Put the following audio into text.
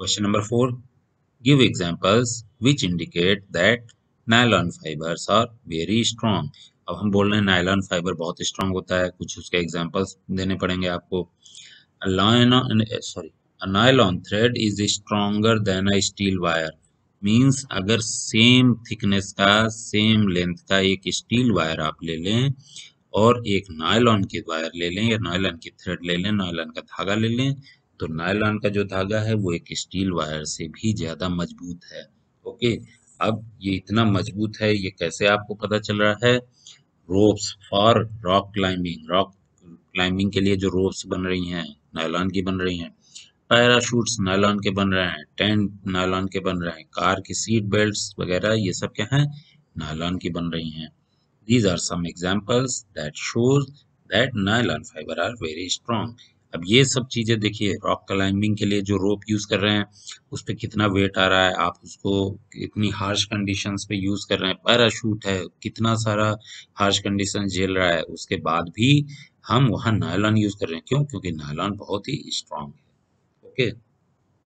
Question number 4. Give examples which indicate that nylon fibers are very strong. अब हम बोल रहे हैं नायलॉन फाइबर बहुत स्ट्रांग होता है कुछ उसके एग्जाम्पल्स देने पड़ेंगे आपको sorry nylon thread is stronger than a steel wire means अगर सेम थिकनेस का सेम लेंथ का एक स्टील वायर आप ले लें और एक नायलॉन के वायर ले लें या नायलॉन की थ्रेड ले लें नायलॉन का धागा ले लें तो नायलॉन का जो धागा है वो एक स्टील वायर से भी ज़्यादा मजबूत है ओके अब ये इतना मजबूत है ये कैसे आपको पता चल रहा है ropes for rock climbing rock climbing के लिए जो रोप्स बन रही हैं नायलॉन की बन रही हैं पैराशूट्स नायलॉन के बन रहे हैं टेंट नायलॉन के बन रहे हैं कार की सीट बेल्ट वगैरह ये सब क्या है नायलॉन की बन रही हैं these are some examples that shows that nylon fibre are very strong अब ये सब चीज़ें देखिए रॉक क्लाइंबिंग के लिए जो रोप यूज़ कर रहे हैं उस पर कितना वेट आ रहा है आप उसको कितनी हार्श कंडीशन पे यूज़ कर रहे हैं पैराशूट है कितना सारा हार्श कंडीशन झेल रहा है उसके बाद भी हम वहाँ नायलॉन यूज़ कर रहे हैं क्यों क्योंकि नायलॉन बहुत ही स्ट्रांग है ओके